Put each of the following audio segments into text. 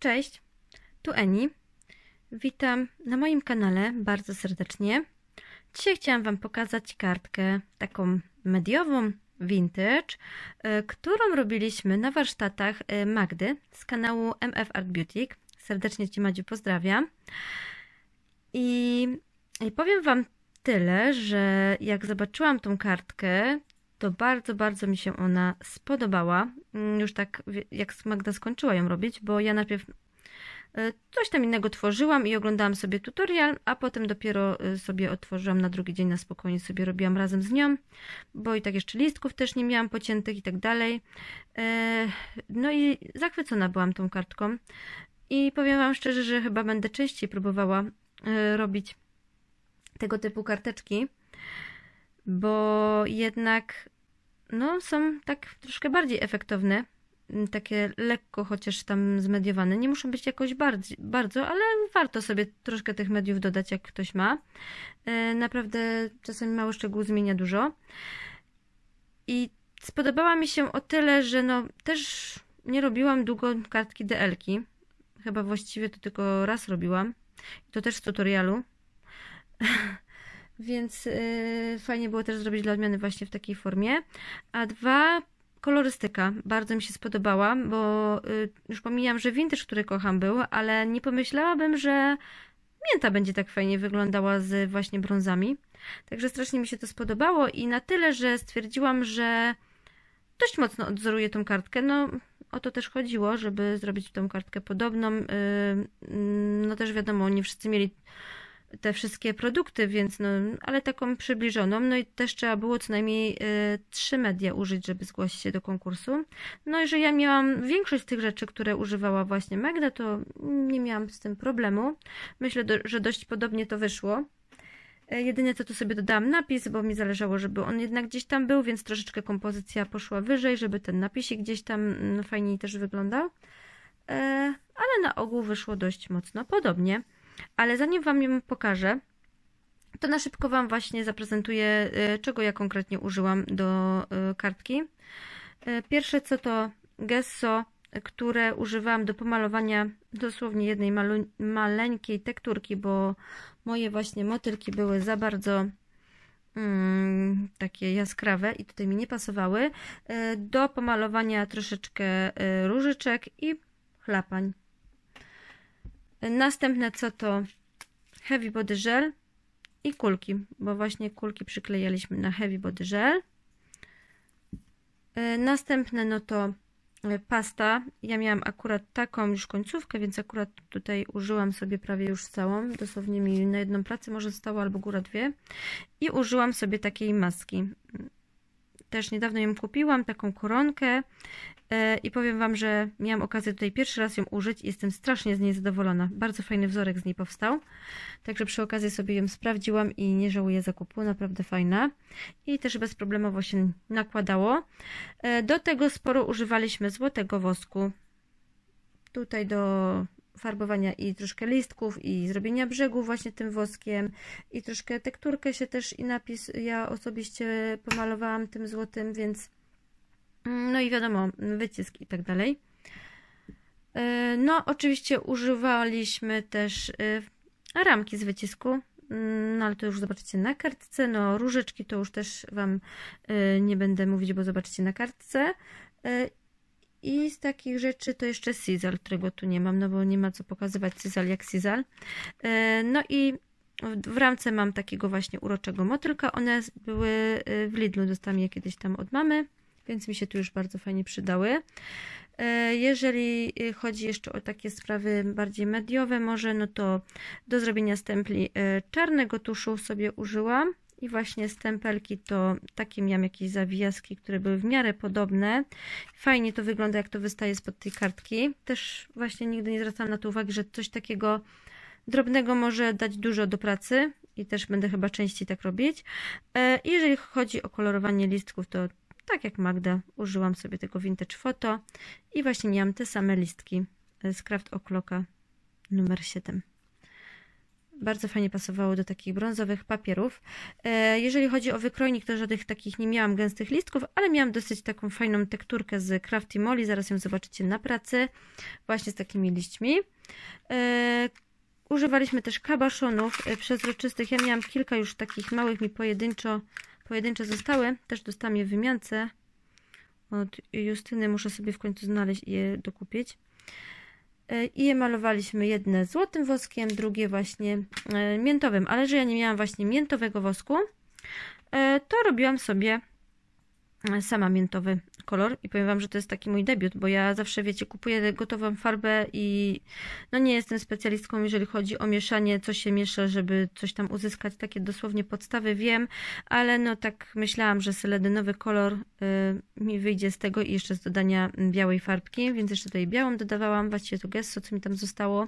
Cześć, tu Eni. Witam na moim kanale bardzo serdecznie. Dzisiaj chciałam Wam pokazać kartkę taką mediową, vintage, e, którą robiliśmy na warsztatach e, Magdy z kanału MF Art Beauty. Serdecznie Cię Madziu pozdrawiam. I, I powiem Wam tyle, że jak zobaczyłam tą kartkę, to bardzo, bardzo mi się ona spodobała. Mm, już tak jak Magda skończyła ją robić, bo ja najpierw e, coś tam innego tworzyłam i oglądałam sobie tutorial, a potem dopiero e, sobie otworzyłam na drugi dzień na spokojnie sobie robiłam razem z nią, bo i tak jeszcze listków też nie miałam pociętych i tak dalej. E, no i zachwycona byłam tą kartką i powiem Wam szczerze, że chyba będę częściej próbowała robić tego typu karteczki bo jednak no, są tak troszkę bardziej efektowne, takie lekko chociaż tam zmediowane. Nie muszą być jakoś bardzo, bardzo, ale warto sobie troszkę tych mediów dodać, jak ktoś ma. E, naprawdę czasami mały szczegół zmienia dużo. I spodobała mi się o tyle, że no też nie robiłam długo kartki DL-ki. Chyba właściwie to tylko raz robiłam. I to też z tutorialu. Więc y, fajnie było też zrobić dla odmiany właśnie w takiej formie. A dwa, kolorystyka bardzo mi się spodobała, bo y, już pomijam, że vintage, który kocham był, ale nie pomyślałabym, że mięta będzie tak fajnie wyglądała z właśnie brązami. Także strasznie mi się to spodobało i na tyle, że stwierdziłam, że dość mocno odzoruję tą kartkę. No, o to też chodziło, żeby zrobić tą kartkę podobną. Y, mm, no też wiadomo, nie wszyscy mieli te wszystkie produkty, więc no, ale taką przybliżoną. No i też trzeba było co najmniej y, trzy media użyć, żeby zgłosić się do konkursu. No i że ja miałam większość tych rzeczy, które używała właśnie Magda, to nie miałam z tym problemu. Myślę, że dość podobnie to wyszło. E, jedynie co tu sobie dodałam napis, bo mi zależało, żeby on jednak gdzieś tam był, więc troszeczkę kompozycja poszła wyżej, żeby ten i gdzieś tam mm, fajniej też wyglądał. E, ale na ogół wyszło dość mocno podobnie. Ale zanim Wam ją pokażę, to na szybko Wam właśnie zaprezentuję, y, czego ja konkretnie użyłam do y, kartki. Y, pierwsze co to gesso, które używałam do pomalowania dosłownie jednej maleńkiej tekturki, bo moje właśnie motylki były za bardzo mm, takie jaskrawe i tutaj mi nie pasowały. Do pomalowania troszeczkę różyczek i chlapań. Następne co to Heavy Body Gel i kulki, bo właśnie kulki przyklejaliśmy na Heavy Body Gel. E, następne no to e, pasta. Ja miałam akurat taką już końcówkę, więc akurat tutaj użyłam sobie prawie już całą. Dosłownie mi na jedną pracę może zostało albo góra dwie. I użyłam sobie takiej maski też niedawno ją kupiłam, taką koronkę e, i powiem Wam, że miałam okazję tutaj pierwszy raz ją użyć i jestem strasznie z niej zadowolona. Bardzo fajny wzorek z niej powstał. Także przy okazji sobie ją sprawdziłam i nie żałuję zakupu, naprawdę fajna. I też bezproblemowo się nakładało. E, do tego sporo używaliśmy złotego wosku. Tutaj do farbowania i troszkę listków i zrobienia brzegu właśnie tym woskiem i troszkę tekturkę się też i napis ja osobiście pomalowałam tym złotym, więc mm, no i wiadomo, wycisk i tak dalej. E, no oczywiście używaliśmy też e, ramki z wycisku, mm, no ale to już zobaczycie na kartce, no różyczki to już też Wam e, nie będę mówić, bo zobaczycie na kartce i z takich rzeczy to jeszcze Sizzle, którego tu nie mam, no bo nie ma co pokazywać Sizzle jak Sizzle. No i w ramce mam takiego właśnie uroczego motylka. One były e, w Lidlu, dostałam je kiedyś tam od mamy, więc mi się tu już bardzo fajnie przydały. E, jeżeli e, chodzi jeszcze o takie sprawy bardziej mediowe, może no to do zrobienia stempli czarnego tuszu sobie użyłam i właśnie stempelki to takie miałam jakieś zawiaski, które były w miarę podobne. Fajnie to wygląda, jak to wystaje spod tej kartki. Też właśnie nigdy nie zwracałam na to uwagi, że coś takiego drobnego może dać dużo do pracy i też będę chyba częściej tak robić. I e, jeżeli chodzi o kolorowanie listków, to tak jak Magda, użyłam sobie tego Vintage Photo i właśnie miałam te same listki z Craft O'Clocka numer 7. Bardzo fajnie pasowało do takich brązowych papierów. E, jeżeli chodzi o wykrojnik, to żadnych takich nie miałam gęstych listków, ale miałam dosyć taką fajną tekturkę z Crafty Molly. Zaraz ją zobaczycie na pracy, właśnie z takimi liśćmi. E, używaliśmy też kabaszonów e, przezroczystych. Ja miałam kilka już takich małych, mi pojedynczo, pojedynczo zostały. Też dostałam je w wymiance od Justyny. Muszę sobie w końcu znaleźć i je dokupić. E, i je malowaliśmy jedne złotym woskiem, drugie właśnie e, miętowym, ale że ja nie miałam właśnie miętowego wosku, e, to robiłam sobie sama miętowy kolor i powiem Wam, że to jest taki mój debiut, bo ja zawsze, wiecie, kupuję gotową farbę i no nie jestem specjalistką, jeżeli chodzi o mieszanie, co się miesza, żeby coś tam uzyskać, takie dosłownie podstawy wiem, ale no tak myślałam, że seledynowy kolor y, mi wyjdzie z tego i jeszcze z dodania białej farbki, więc jeszcze tutaj białą dodawałam, właśnie tu gesso, co mi tam zostało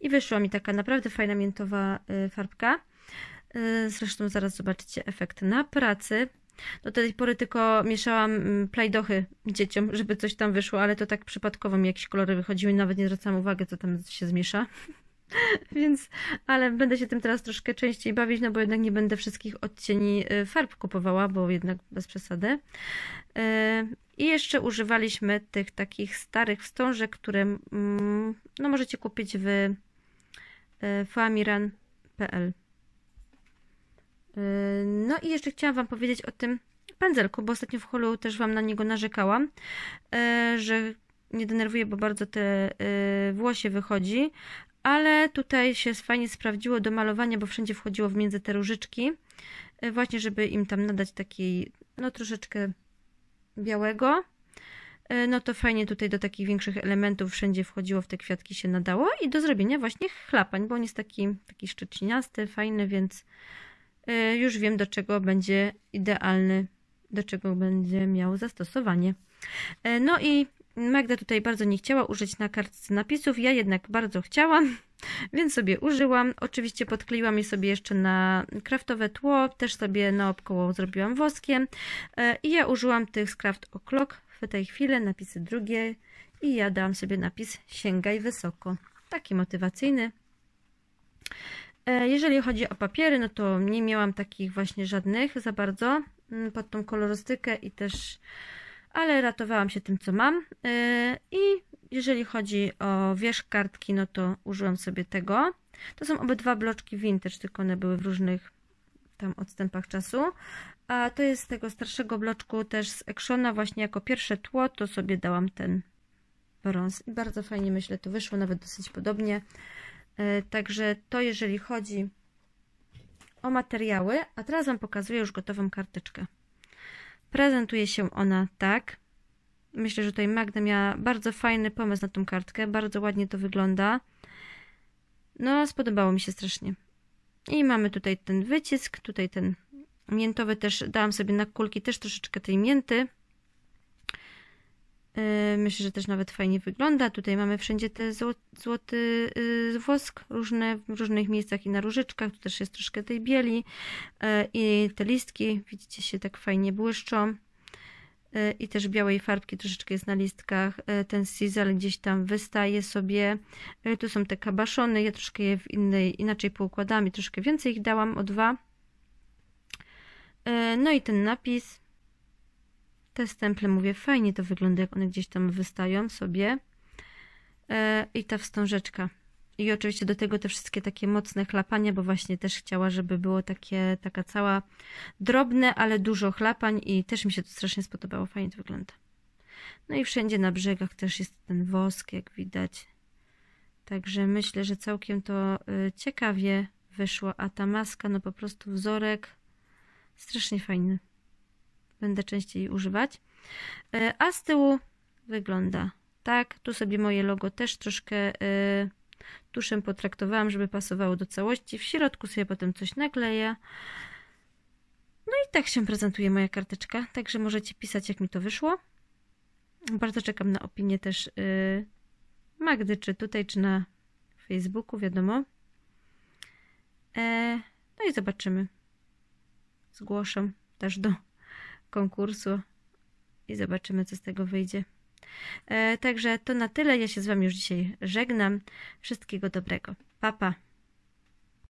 i wyszła mi taka naprawdę fajna miętowa y, farbka. Y, zresztą zaraz zobaczycie efekt na pracy. Do tej pory tylko mieszałam mm, plajdochy dzieciom, żeby coś tam wyszło, ale to tak przypadkowo mi jakieś kolory wychodziły, nawet nie zwracałam uwagi, co tam się zmiesza. Więc, ale będę się tym teraz troszkę częściej bawić, no bo jednak nie będę wszystkich odcieni y, farb kupowała, bo jednak bez przesady. Y, I jeszcze używaliśmy tych takich starych wstążek, które mm, no, możecie kupić w y, famiran.pl. Yy, no i jeszcze chciałam Wam powiedzieć o tym pędzelku, bo ostatnio w holu też Wam na niego narzekałam, yy, że nie denerwuje, bo bardzo te yy, włosie wychodzi, ale tutaj się fajnie sprawdziło do malowania, bo wszędzie wchodziło w między te różyczki, właśnie żeby im tam nadać takiej, no troszeczkę białego, no to fajnie tutaj do takich większych elementów wszędzie wchodziło, w te kwiatki się nadało i do zrobienia właśnie chlapań, bo on jest taki, taki szczeciniasty, fajny, więc E, już wiem, do czego będzie idealny, do czego będzie miał zastosowanie. E, no i Magda tutaj bardzo nie chciała użyć na kartce napisów, ja jednak bardzo chciałam, więc sobie użyłam. Oczywiście podkleiłam je sobie jeszcze na kraftowe tło, też sobie na obkoło zrobiłam woskiem e, i ja użyłam tych z Craft O'Clock w tej chwili, napisy drugie i ja dałam sobie napis sięgaj wysoko. Taki motywacyjny. E, jeżeli chodzi o papiery, no to nie miałam takich właśnie żadnych za bardzo mm, pod tą kolorystykę i też, ale ratowałam się tym, co mam. E, I jeżeli chodzi o wierzch kartki, no to użyłam sobie tego. To są obydwa bloczki vintage, tylko one były w różnych tam odstępach czasu. A to jest z tego starszego bloczku też z Actiona, właśnie jako pierwsze tło, to sobie dałam ten brąz. I bardzo fajnie myślę to wyszło, nawet dosyć podobnie. E, także to jeżeli chodzi o materiały, a teraz Wam pokazuję już gotową karteczkę. Prezentuje się ona tak. Myślę, że tutaj Magda miała bardzo fajny pomysł na tą kartkę, bardzo ładnie to wygląda. No, spodobało mi się strasznie. I mamy tutaj ten wycisk, tutaj ten miętowy też, dałam sobie na kulki też troszeczkę tej mięty. Y, myślę, że też nawet fajnie wygląda. Tutaj mamy wszędzie te złoty y, wosk różne w różnych miejscach i na różyczkach. Tu też jest troszkę tej bieli y, i te listki, widzicie, się tak fajnie błyszczą. I też białej farbki troszeczkę jest na listkach. Ten sisal gdzieś tam wystaje sobie. Tu są te kabaszony. Ja troszkę je w innej, inaczej poukładam i troszkę więcej ich dałam o dwa. No i ten napis. Te stemple, mówię, fajnie to wygląda, jak one gdzieś tam wystają sobie. E, I ta wstążeczka. I oczywiście do tego te wszystkie takie mocne chlapania, bo właśnie też chciała, żeby było takie, taka cała drobne, ale dużo chlapań i też mi się to strasznie spodobało, fajnie to wygląda. No i wszędzie na brzegach też jest ten wosk, jak widać. Także myślę, że całkiem to y, ciekawie wyszło, a ta maska, no po prostu wzorek strasznie fajny będę częściej używać. E, a z tyłu wygląda tak. Tu sobie moje logo też troszkę e, tuszem potraktowałam, żeby pasowało do całości. W środku sobie potem coś nakleję. No i tak się prezentuje moja karteczka, także możecie pisać jak mi to wyszło. Bardzo czekam na opinię też e, Magdy, czy tutaj, czy na Facebooku, wiadomo. No i zobaczymy. Zgłoszę też do konkursu i zobaczymy, co z tego wyjdzie. E, także to na tyle. Ja się z Wami już dzisiaj żegnam. Wszystkiego dobrego. Pa, pa.